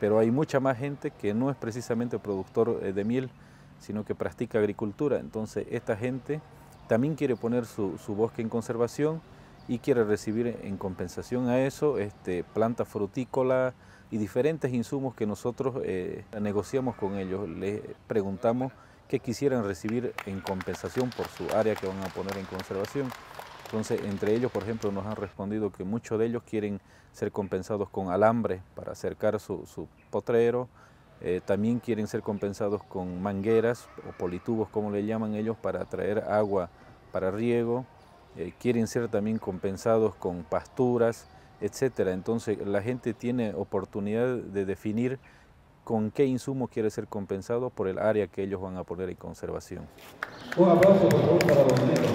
pero hay mucha más gente que no es precisamente productor eh, de miel, sino que practica agricultura. Entonces esta gente también quiere poner su, bosque en conservación y quiere recibir en compensación a eso este, plantas frutícolas y diferentes insumos que nosotros eh, negociamos con ellos. Les preguntamos qué quisieran recibir en compensación por su área que van a poner en conservación. Entonces, entre ellos, por ejemplo, nos han respondido que muchos de ellos quieren ser compensados con alambre para acercar su, potrero, eh, también quieren ser compensados con mangueras o politubos, como le llaman ellos, para traer agua para riego, eh, quieren ser también compensados con pasturas, etc. Entonces la gente tiene oportunidad de definir con qué insumo quiere ser compensado por el área que ellos van a poner en conservación. Un aplauso, por favor, para